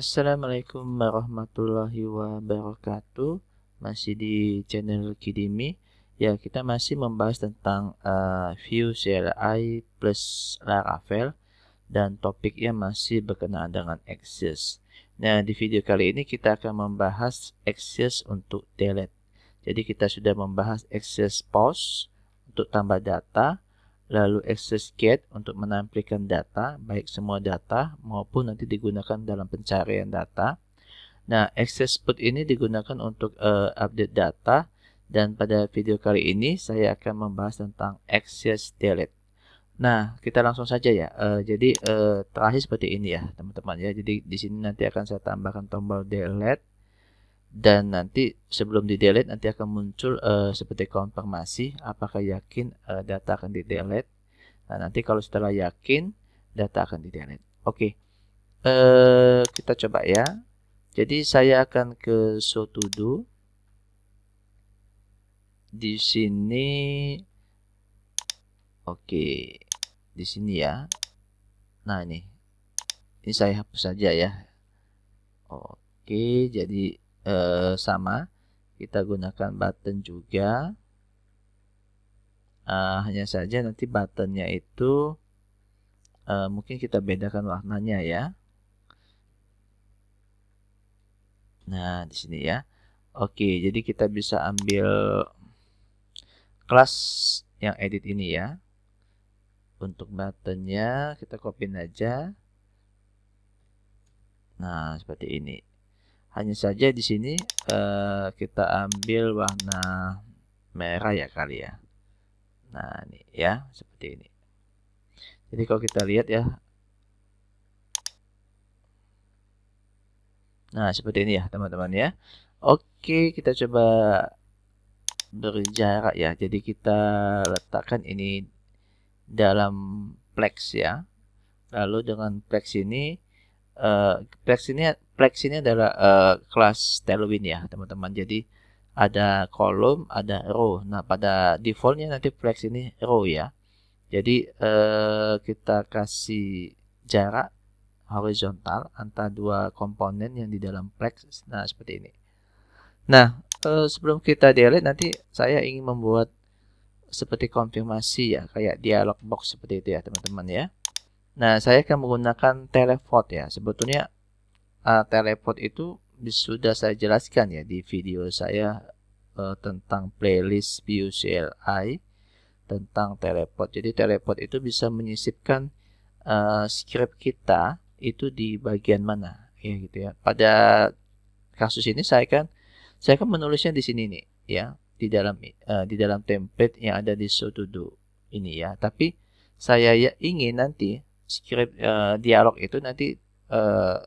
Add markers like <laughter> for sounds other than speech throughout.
Assalamualaikum warahmatullahi wabarakatuh. Masih di channel Kidimi. Ya, kita masih membahas tentang uh, View CLI plus Laravel dan topiknya masih berkenaan dengan Access. Nah, di video kali ini kita akan membahas Access untuk delete. Jadi kita sudah membahas Access pause untuk tambah data, lalu access get untuk menampilkan data, baik semua data maupun nanti digunakan dalam pencarian data. Nah, access put ini digunakan untuk uh, update data dan pada video kali ini saya akan membahas tentang access delete. Nah, kita langsung saja ya. Uh, jadi uh, terakhir seperti ini ya, teman-teman ya. Jadi di sini nanti akan saya tambahkan tombol delete dan nanti sebelum di delete nanti akan muncul uh, seperti konfirmasi apakah yakin uh, data akan di delete nah nanti kalau setelah yakin data akan di delete oke okay. uh, eh, kita coba ya jadi saya akan ke show to do di sini oke okay. di sini ya nah ini ini saya hapus saja ya oke okay, jadi eh, sama kita gunakan button juga uh, hanya saja nanti buttonnya itu uh, mungkin kita bedakan warnanya ya nah di sini ya oke jadi kita bisa ambil kelas yang edit ini ya untuk buttonnya kita copy aja nah seperti ini hanya saja di sini uh, kita ambil warna merah ya kali ya. Nah, ini ya, seperti ini. Jadi kalau kita lihat ya. Nah, seperti ini ya, teman-teman ya. Oke, kita coba berjarak ya. Jadi kita letakkan ini dalam flex ya. Lalu dengan flex ini uh, eh, Plex ini Plex ini adalah uh, kelas Tailwind ya teman-teman. Jadi ada kolom, ada row. Nah pada defaultnya nanti Plex ini row ya. Jadi uh, kita kasih jarak horizontal antara dua komponen yang di dalam Plex. Nah seperti ini. Nah uh, sebelum kita delete nanti saya ingin membuat seperti konfirmasi ya kayak dialog box seperti itu ya teman-teman ya. Nah, saya akan menggunakan teleport ya. Sebetulnya uh, teleport itu sudah saya jelaskan ya di video saya uh, tentang playlist BUCLI tentang teleport. Jadi teleport itu bisa menyisipkan uh, script kita itu di bagian mana ya gitu ya. Pada kasus ini saya kan saya akan menulisnya di sini nih ya di dalam uh, di dalam template yang ada di sudut ini ya. Tapi saya ya ingin nanti script uh, dialog itu nanti uh,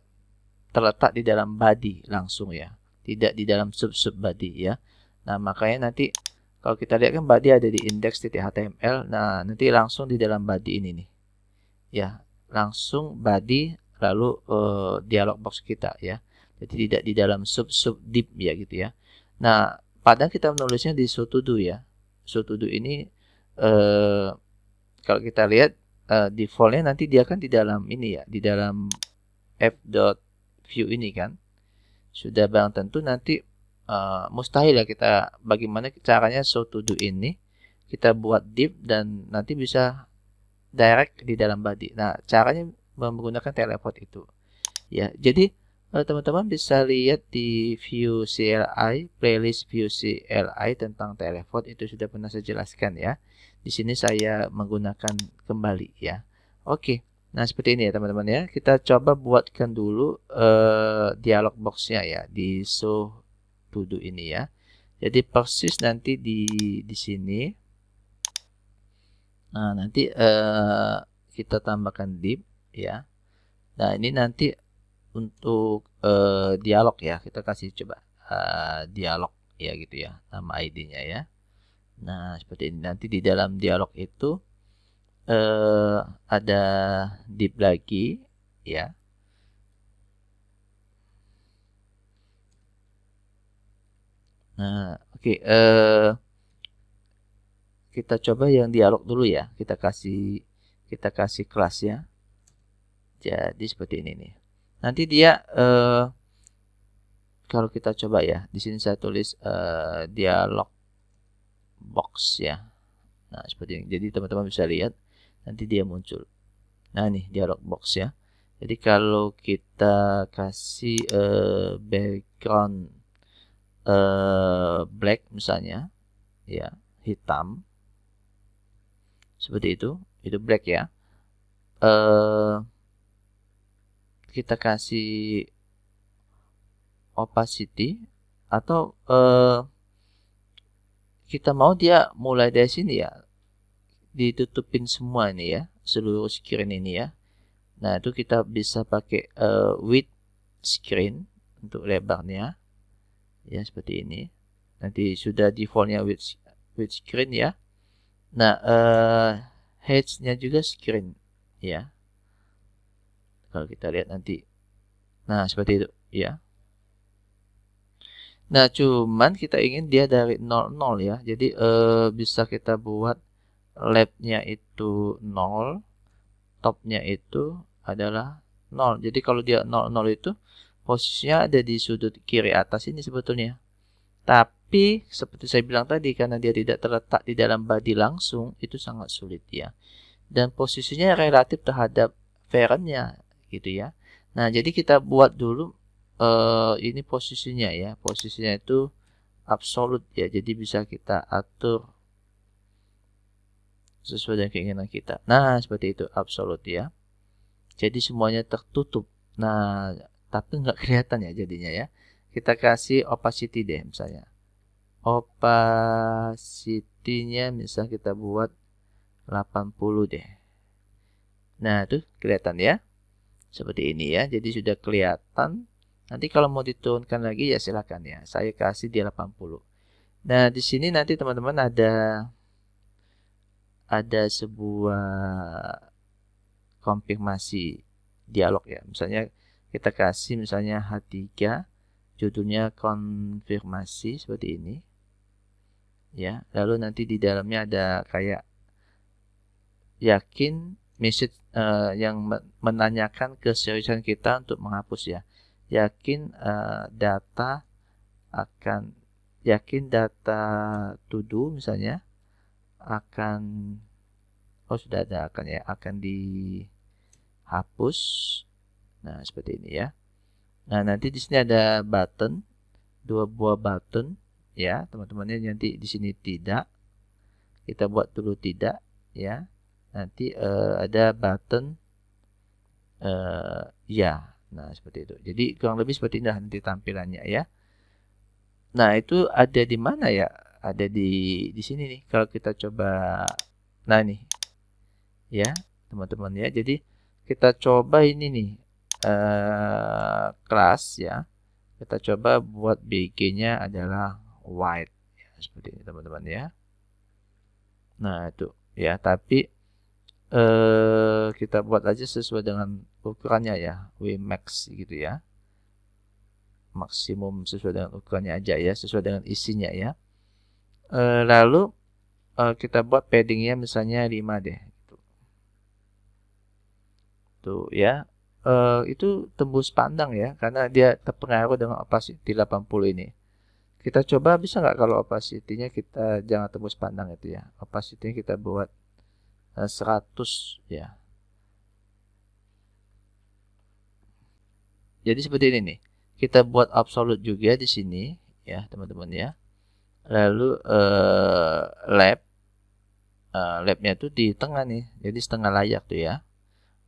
terletak di dalam body langsung ya, tidak di dalam sub sub body ya. Nah makanya nanti kalau kita lihat kan body ada di titik html nah nanti langsung di dalam body ini nih, ya langsung body lalu uh, dialog box kita ya. Jadi tidak di dalam sub sub deep ya gitu ya. Nah padahal kita menulisnya di so to do ya. So to do ini uh, kalau kita lihat uh, defaultnya nanti dia kan di dalam ini ya, di dalam app dot view ini kan sudah barang tentu nanti uh, mustahil ya kita bagaimana caranya show to do ini kita buat deep dan nanti bisa direct di dalam body. Nah, caranya menggunakan teleport itu. Ya, jadi eh, teman-teman uh, bisa lihat di view CLI, playlist view CLI tentang teleport itu sudah pernah saya jelaskan ya. Di sini saya menggunakan kembali ya. Oke. Nah, seperti ini ya teman-teman ya. Kita coba buatkan dulu uh, dialog boxnya ya di so to ini ya. Jadi persis nanti di di sini. Nah, nanti uh, kita tambahkan div ya. Nah, ini nanti untuk uh, dialog ya. Kita kasih coba uh, dialog ya gitu ya, nama ID-nya ya. Nah, seperti ini nanti di dalam dialog itu eh ada deep lagi ya. Nah, oke okay, eh kita coba yang dialog dulu ya. Kita kasih kita kasih kelas ya. Jadi seperti ini nih. Nanti dia eh kalau kita coba ya, di sini saya tulis eh dialog box ya. Nah, seperti ini. Jadi teman-teman bisa lihat nanti dia muncul. Nah, ini dialog box ya. Jadi kalau kita kasih uh, background uh, black misalnya, ya hitam, seperti itu, itu black ya. Uh, kita kasih opacity atau uh, kita mau dia mulai dari sini ya ditutupin semua ini ya seluruh screen ini ya nah itu kita bisa pakai uh, width screen untuk lebarnya ya seperti ini nanti sudah defaultnya width width screen ya nah uh, eh, height juga screen ya kalau kita lihat nanti nah seperti itu ya Nah, cuman kita ingin dia dari 00 ya. Jadi eh, bisa kita buat labnya itu 0, topnya itu adalah 0. Jadi kalau dia 00 itu posisinya ada di sudut kiri atas ini sebetulnya. Tapi seperti saya bilang tadi karena dia tidak terletak di dalam body langsung itu sangat sulit ya. Dan posisinya relatif terhadap verannya gitu ya. Nah, jadi kita buat dulu uh, ini posisinya ya posisinya itu absolut ya jadi bisa kita atur sesuai dengan keinginan kita nah seperti itu absolut ya jadi semuanya tertutup nah tapi nggak <laughs> kelihatan ya jadinya ya kita kasih opacity deh misalnya opacity-nya misal kita buat 80 deh nah itu kelihatan ya seperti ini ya jadi sudah kelihatan Nanti kalau mau diturunkan lagi ya silakan ya. Saya kasih di 80. Nah, di sini nanti teman-teman ada ada sebuah konfirmasi dialog ya. Misalnya kita kasih misalnya H3 judulnya konfirmasi seperti ini. Ya, lalu nanti di dalamnya ada kayak yakin message uh, yang menanyakan keseriusan kita untuk menghapus ya yakin uh, data akan yakin data to do misalnya akan oh sudah ada akan ya akan dihapus nah seperti ini ya nah nanti di sini ada button dua buah button ya teman-temannya nanti di sini tidak kita buat dulu tidak ya nanti uh, ada button uh, ya Nah, seperti itu. Jadi kurang lebih seperti ini nanti tampilannya ya. Nah, itu ada di mana ya? Ada di di sini nih. Kalau kita coba nah nih. Ya, teman-teman ya. Jadi kita coba ini nih eh kelas ya. Kita coba buat BG-nya adalah white ya, seperti ini teman-teman ya. Nah, itu ya, tapi Eh, kita buat aja sesuai dengan ukurannya ya max gitu ya maksimum sesuai dengan ukurannya aja ya sesuai dengan isinya ya eh, lalu eh, kita buat paddingnya misalnya 5 deh gitu. tuh ya eh, itu tembus pandang ya karena dia terpengaruh dengan opacity 80 ini kita coba bisa nggak kalau opacity-nya kita jangan tembus pandang itu ya opacity-nya kita buat 100 eh, ya. Jadi seperti ini nih. Kita buat absolut juga di sini ya, teman-teman ya. Lalu eh, lab eh, labnya itu di tengah nih. Jadi setengah layak tuh ya.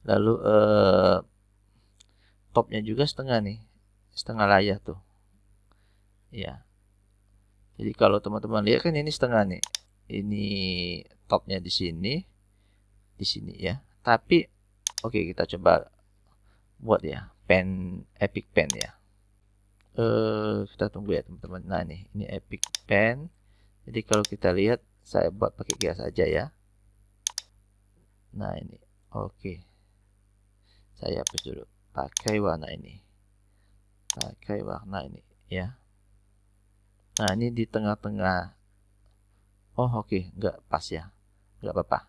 Lalu eh, topnya juga setengah nih. Setengah layak tuh. Ya. Jadi kalau teman-teman lihat kan ini setengah nih. Ini topnya di sini di sini ya. Tapi oke okay, kita coba buat ya pen epic pen ya. Eh kita tunggu ya teman-teman. Nah ini ini epic pen. Jadi kalau kita lihat saya buat pakai gas aja ya. Nah ini oke. Okay. Saya hapus dulu. Pakai warna ini. Pakai warna ini ya. Nah ini di tengah-tengah. Oh oke okay. nggak pas ya. Nggak apa-apa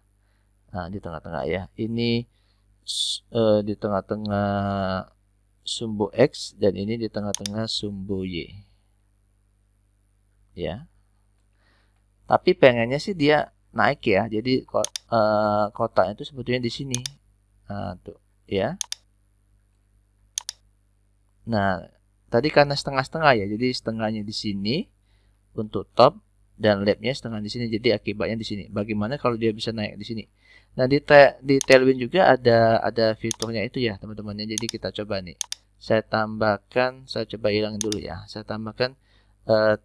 Nah, di tengah-tengah ya. Ini uh, di tengah-tengah sumbu X dan ini di tengah-tengah sumbu Y. Ya. Tapi pengennya sih dia naik ya. Jadi uh, kotaknya itu sebetulnya di sini. Nah, tuh, ya. Nah, tadi karena setengah-setengah ya. Jadi setengahnya di sini untuk top dan labnya setengah di sini. Jadi akibatnya di sini. Bagaimana kalau dia bisa naik di sini? Nah di te, di Tailwind juga ada ada fiturnya itu ya teman temannya Jadi kita coba nih. Saya tambahkan, saya coba hilang dulu ya. Saya tambahkan uh,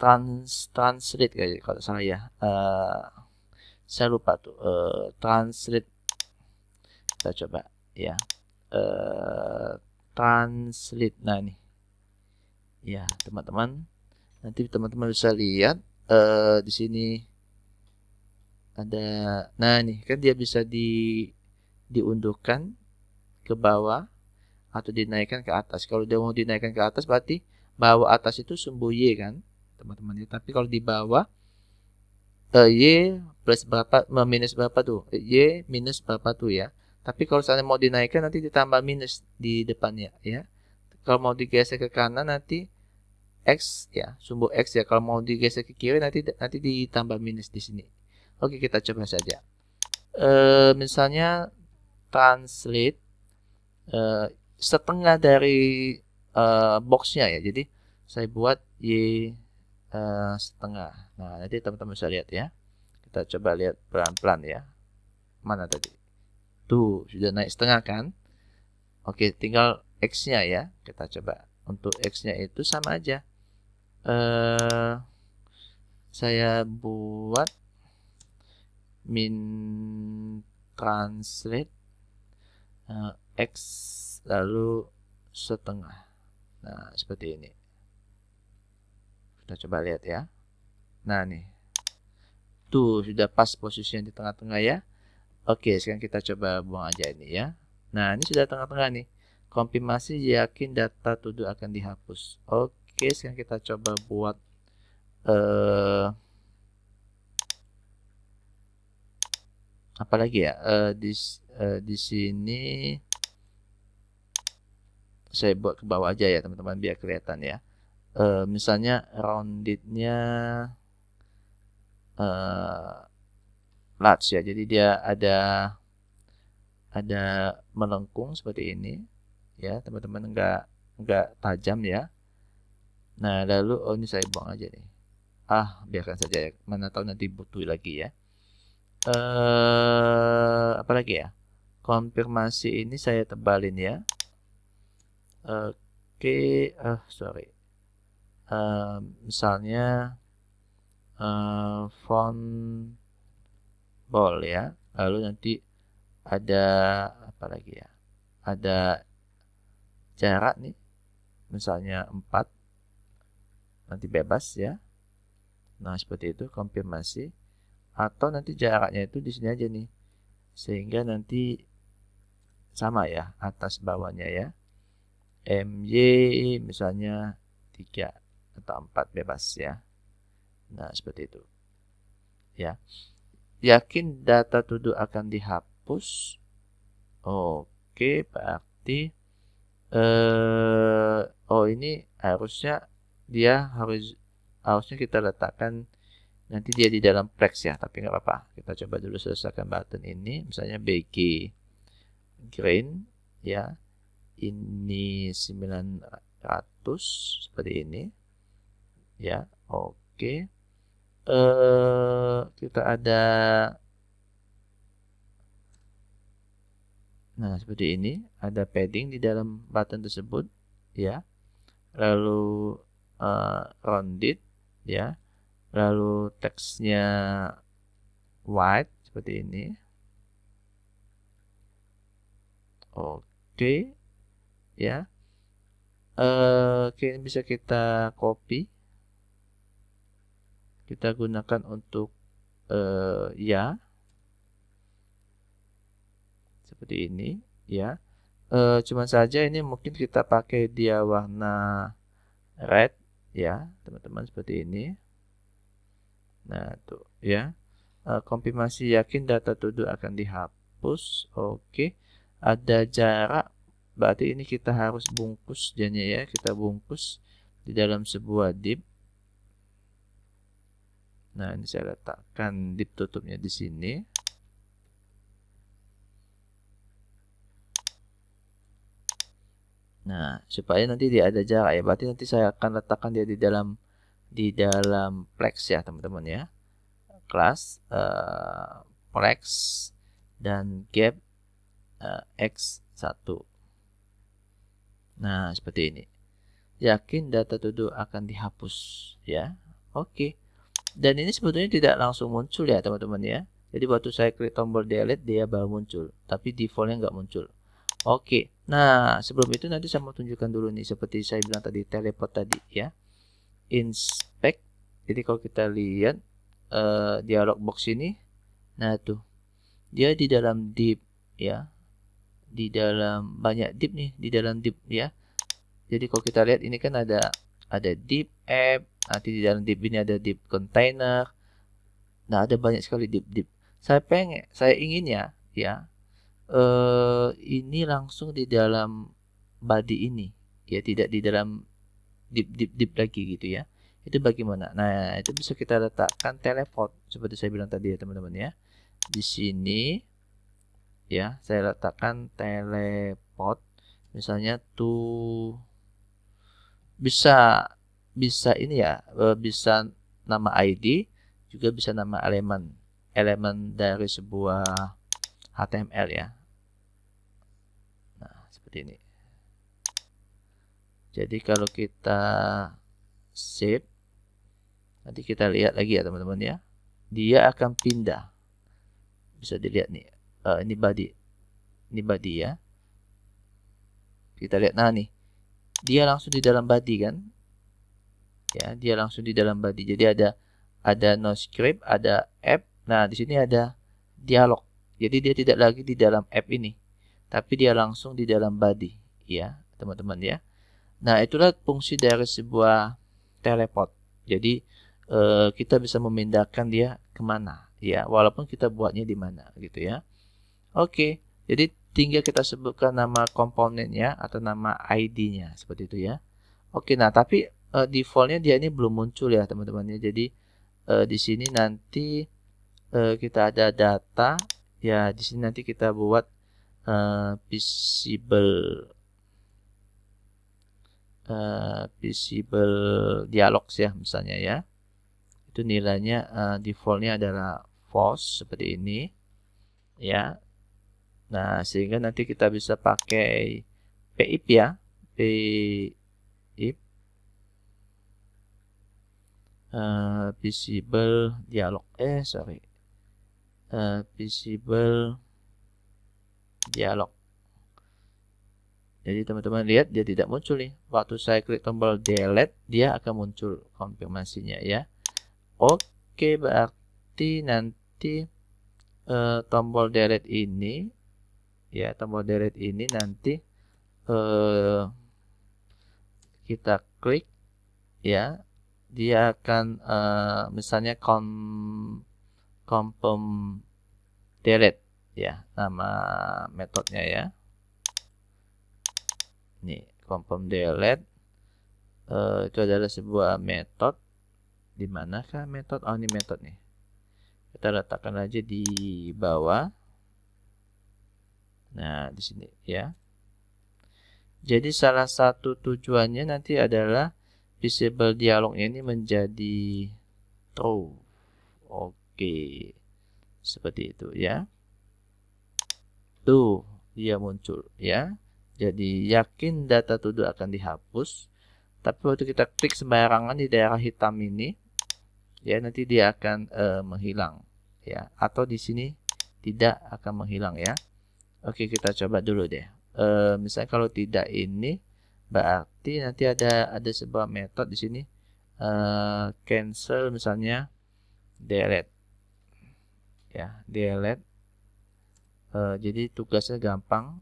trans translate kayak kalau salah ya. Uh, saya lupa tuh uh, eh, translate. Kita coba ya. Uh, translate nah nih. Ya teman-teman. Nanti teman-teman bisa lihat uh, di sini ada nah nih kan dia bisa di diundukkan ke bawah atau dinaikkan ke atas. Kalau dia mau dinaikkan ke atas berarti bawah atas itu sumbu y kan, teman-teman ya. Tapi kalau di bawah e, y plus berapa eh, minus berapa tuh? Y minus berapa tuh ya. Tapi kalau misalnya mau dinaikkan nanti ditambah minus di depannya ya. Kalau mau digeser ke kanan nanti x ya, sumbu x ya. Kalau mau digeser ke kiri nanti nanti ditambah minus di sini Oke, kita coba saja. E, misalnya translate e, setengah dari e, boxnya ya. Jadi saya buat y e, setengah. Nah, nanti teman-teman bisa lihat ya. Kita coba lihat pelan-pelan ya. Mana tadi? Tuh, sudah naik setengah kan? Oke, tinggal x-nya ya. Kita coba untuk x-nya itu sama aja. Eh, saya buat min translate uh, x lalu setengah. Nah, seperti ini. Kita coba lihat ya. Nah, nih. Tuh, sudah pas posisinya di tengah-tengah ya. Oke, sekarang kita coba buang aja ini ya. Nah, ini sudah tengah-tengah nih. Konfirmasi yakin data tuduh akan dihapus. Oke, sekarang kita coba buat eh uh, apalagi ya uh, di uh, di sini saya buat ke bawah aja ya teman-teman biar kelihatan ya uh, misalnya roundednya uh, large ya jadi dia ada ada melengkung seperti ini ya teman-teman enggak enggak tajam ya nah lalu oh ini saya buang aja nih ah biarkan saja ya mana tahu nanti butuh lagi ya eh apa lagi ya? Konfirmasi ini saya tebalin ya. Oke, okay. eh sorry. Eh, misalnya eh font ball ya. Lalu nanti ada apa lagi ya? Ada jarak nih. Misalnya 4 nanti bebas ya. Nah, seperti itu konfirmasi atau nanti jaraknya itu di sini aja nih sehingga nanti sama ya atas bawahnya ya MY misalnya 3 atau 4 bebas ya nah seperti itu ya yakin data tuduh akan dihapus oke berarti eh oh ini harusnya dia harus harusnya kita letakkan nanti dia di dalam flex ya, tapi nggak apa-apa. Kita coba dulu selesaikan button ini, misalnya BG Green ya. Ini 900 seperti ini. Ya, oke. Okay. uh, eh, kita ada Nah, seperti ini, ada padding di dalam button tersebut ya. Lalu uh, rounded ya lalu teksnya white seperti ini oke ya uh, ini bisa kita copy kita gunakan untuk uh, ya seperti ini ya uh, cuman saja ini mungkin kita pakai dia warna red ya teman-teman seperti ini Nah, tuh ya. Uh, konfirmasi yakin data tuduh akan dihapus. Oke. Okay. Ada jarak berarti ini kita harus bungkus jadinya ya, kita bungkus di dalam sebuah dip Nah, ini saya letakkan div tutupnya di sini. Nah, supaya nanti dia ada jarak ya. Berarti nanti saya akan letakkan dia di dalam di dalam Plex ya teman-teman ya kelas uh, Plex dan gap uh, eh, X1 nah seperti ini yakin data duduk akan dihapus ya oke okay. dan ini sebetulnya tidak langsung muncul ya teman-teman ya jadi waktu saya klik tombol delete dia baru muncul tapi defaultnya nggak muncul oke okay. nah sebelum itu nanti saya mau tunjukkan dulu nih seperti saya bilang tadi teleport tadi ya inspect jadi kalau kita lihat uh, dialog box ini nah tuh dia di dalam deep ya di dalam banyak deep nih di dalam deep ya jadi kalau kita lihat ini kan ada ada deep app nanti di dalam deep ini ada deep container nah ada banyak sekali deep deep. saya pengen saya ingin ya ya uh, ini langsung di dalam body ini ya tidak di dalam deep deep deep lagi gitu ya itu bagaimana nah itu bisa kita letakkan teleport seperti saya bilang tadi ya teman-teman ya di sini ya saya letakkan teleport misalnya tuh bisa bisa ini ya e, bisa nama ID juga bisa nama elemen elemen dari sebuah HTML ya nah seperti ini jadi kalau kita save nanti kita lihat lagi ya teman-teman ya. Dia akan pindah. Bisa dilihat nih. Uh, ini body. Ini body ya. Kita lihat nah nih. Dia langsung di dalam body kan? Ya, dia langsung di dalam body. Jadi ada ada no script, ada app. Nah, di sini ada dialog. Jadi dia tidak lagi di dalam app ini, tapi dia langsung di dalam body, ya, teman-teman ya. Nah, itulah fungsi dari sebuah teleport. Jadi eh, kita bisa memindahkan dia kemana, ya, walaupun kita buatnya di mana, gitu ya. Oke, jadi tinggal kita sebutkan nama komponennya atau nama ID-nya, seperti itu ya. Oke, nah tapi eh, defaultnya dia ini belum muncul ya, teman-temannya. Jadi eh, di sini nanti eh, kita ada data, ya, di sini nanti kita buat uh, visible uh, visible dialogs ya misalnya ya itu nilainya uh, defaultnya adalah false seperti ini ya nah sehingga nanti kita bisa pakai pip ya pip uh, eh, visible dialog eh sorry uh, visible dialog jadi teman-teman lihat dia tidak muncul nih. Waktu saya klik tombol delete, dia akan muncul konfirmasinya ya. Oke, berarti nanti e, tombol delete ini ya, tombol delete ini nanti e, kita klik ya. Dia akan e, misalnya kon confirm delete ya nama metodenya ya nih confirm delete uh, itu adalah sebuah metode di manakah metode oh ini metode nih kita letakkan aja di bawah nah di sini ya jadi salah satu tujuannya nanti adalah visible dialog ini menjadi true. Oke. Okay. Seperti itu ya. Tuh, dia muncul ya. Jadi yakin data to akan dihapus. Tapi waktu kita klik sembarangan di daerah hitam ini, ya nanti dia akan uh, menghilang, ya. Atau di sini tidak akan menghilang ya. Oke kita coba dulu deh. Uh, misalnya kalau tidak ini, berarti nanti ada ada sebuah metode di sini uh, cancel misalnya delete, ya delete. Uh, jadi tugasnya gampang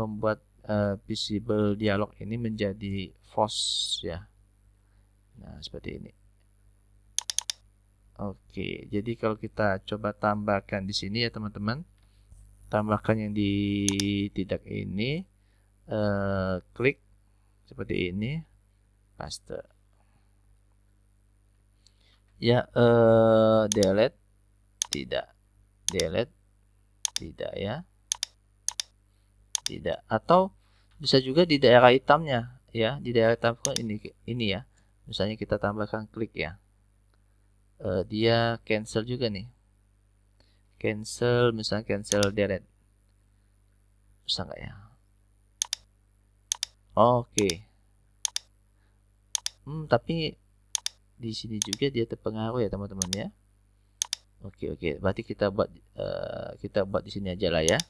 membuat uh, visible dialog ini menjadi false ya. Nah, seperti ini. Oke, jadi kalau kita coba tambahkan di sini ya teman-teman. Tambahkan yang di tidak ini uh, klik seperti ini paste. Ya, uh, delete tidak. Delete tidak ya tidak atau bisa juga di daerah hitamnya ya di daerah hitam ini ini ya misalnya kita tambahkan klik ya uh, dia cancel juga nih cancel misalnya cancel delete bisa nggak ya oke okay. hmm tapi di sini juga dia terpengaruh ya teman-teman ya oke okay, oke okay. berarti kita buat uh, kita buat di sini aja lah ya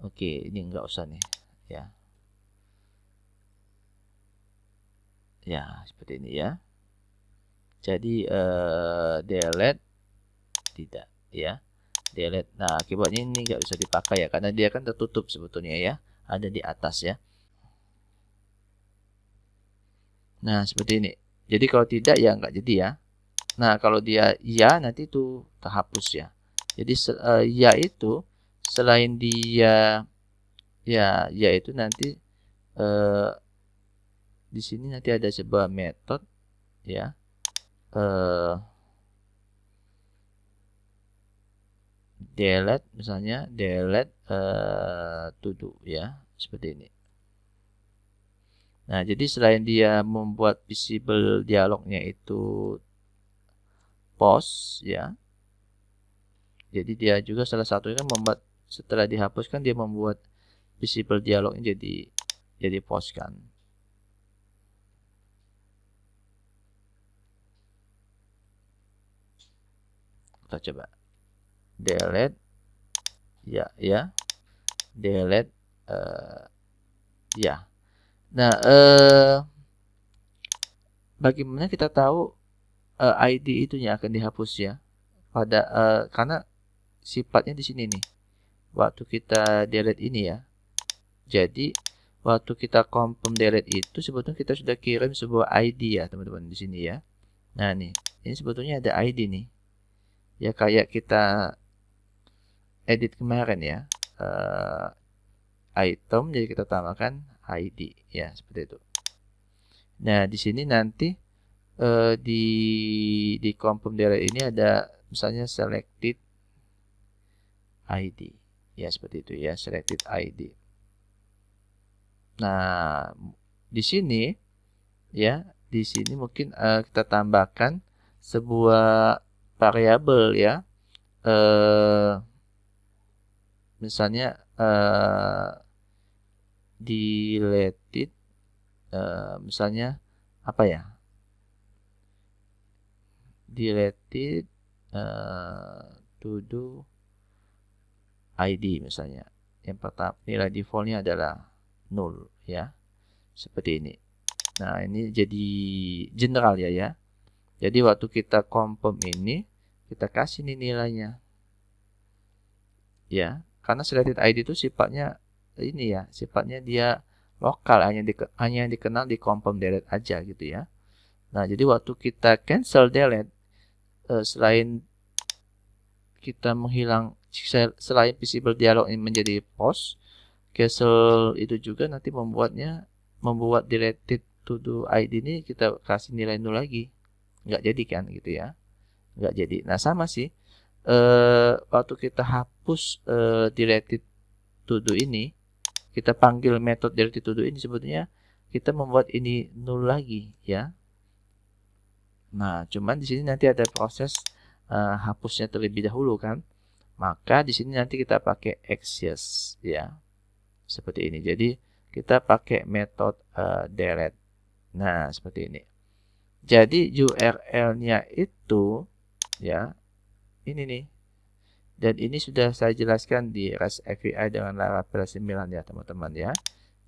Oke, ini enggak usah nih, ya. Ya, seperti ini ya. Jadi uh, eh, delete tidak, ya. Delete. Nah, keyboard ini enggak bisa dipakai ya, karena dia kan tertutup sebetulnya ya, ada di atas ya. Nah, seperti ini. Jadi kalau tidak ya enggak jadi ya. Nah, kalau dia iya nanti itu terhapus ya. Jadi uh, ya itu selain dia ya yaitu nanti eh, di sini nanti ada sebuah metode ya eh, delete misalnya delete eh, to ya seperti ini nah jadi selain dia membuat visible dialognya itu post ya jadi dia juga salah satunya kan membuat setelah dihapuskan dia membuat visible ini jadi jadi post kan kita coba delete ya ya delete uh, ya nah uh, bagaimana kita tahu uh, eh, ID itunya akan dihapus ya pada uh, karena sifatnya di sini nih waktu kita delete ini ya. Jadi waktu kita confirm delete itu sebetulnya kita sudah kirim sebuah ID ya teman-teman di sini ya. Nah nih, ini sebetulnya ada ID nih. Ya kayak kita edit kemarin ya. Uh, item jadi kita tambahkan ID ya seperti itu. Nah, di sini nanti uh, di di confirm delete ini ada misalnya selected ID ya seperti itu ya selected ID nah di sini ya di sini mungkin uh, kita tambahkan sebuah variabel ya uh, misalnya uh, deleted uh, misalnya apa ya deleted uh, to do ID misalnya. Yang pertama nilai defaultnya adalah 0 ya. Seperti ini. Nah, ini jadi general ya ya. Jadi waktu kita confirm ini kita kasih nih nilainya. Ya, karena selected ID itu sifatnya ini ya, sifatnya dia lokal hanya di, hanya yang dikenal di confirm delete aja gitu ya. Nah, jadi waktu kita cancel delete uh, selain kita menghilang selain visible dialog ini menjadi post, castle itu juga nanti membuatnya membuat directed to do ID ini kita kasih nilai nol lagi. Nggak jadi kan gitu ya. Nggak jadi. Nah, sama sih. e, waktu kita hapus e, directed to do ini, kita panggil metode directed to do ini sebetulnya kita membuat ini nol lagi ya. Nah, cuman di sini nanti ada proses uh, hapusnya terlebih dahulu kan. Maka di sini nanti kita pakai axis ya. Seperti ini. Jadi kita pakai metode uh, eh, deret. Nah, seperti ini. Jadi URL-nya itu ya ini nih. Dan ini sudah saya jelaskan di REST API dengan Laravel 9 ya, teman-teman ya.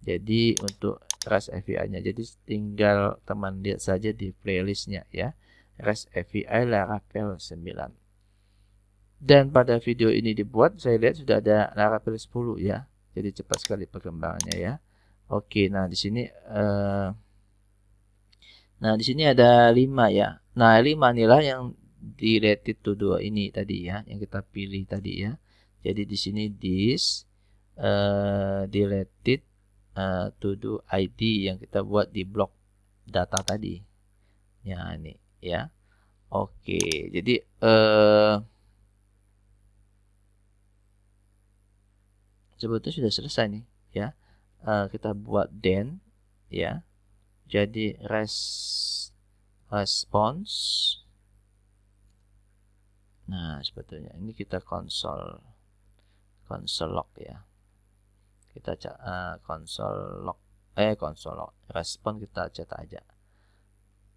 Jadi untuk REST API-nya. Jadi tinggal teman lihat saja di playlistnya ya. REST API Laravel 9. Dan pada video ini dibuat, saya lihat sudah ada Laravel 10 ya. Jadi cepat sekali perkembangannya ya. Oke, nah di sini uh, nah di sini ada 5 ya. Nah, 5 inilah yang di related to 2 ini tadi ya, yang kita pilih tadi ya. Jadi di sini this eh uh, to do ID yang kita buat di blok data tadi. Ya, ini ya. Oke, jadi eh sebetulnya sudah selesai nih ya uh, kita buat then ya jadi res response eh, nah sebetulnya ini kita console console log ya kita uh, console log eh console log eh, respon kita cetak aja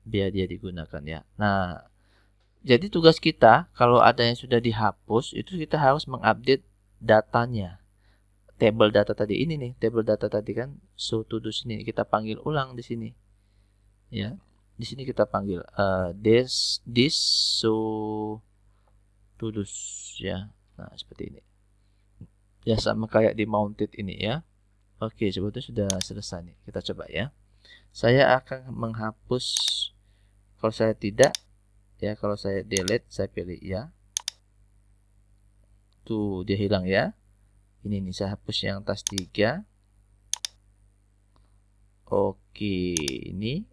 biar dia digunakan ya nah jadi tugas kita kalau ada yang sudah dihapus itu kita harus mengupdate datanya table data tadi ini nih table data tadi kan so to do sini kita panggil ulang di sini ya di sini kita panggil uh, this this so to do ya nah seperti ini ya sama kayak di mounted ini ya oke sebetulnya sudah selesai nih kita coba ya saya akan menghapus kalau saya tidak ya kalau saya delete saya pilih ya tuh dia hilang ya ini nih saya hapus yang tas 3 oke ini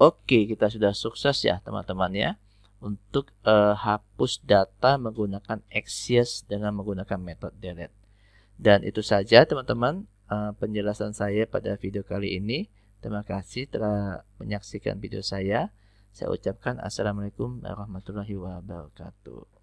Oke, kita sudah sukses ya teman-teman ya untuk uh, hapus data menggunakan access dengan menggunakan metode delete. Dan itu saja teman-teman uh, penjelasan saya pada video kali ini. Terima kasih telah menyaksikan video saya. Saya ucapkan assalamualaikum warahmatullahi wabarakatuh.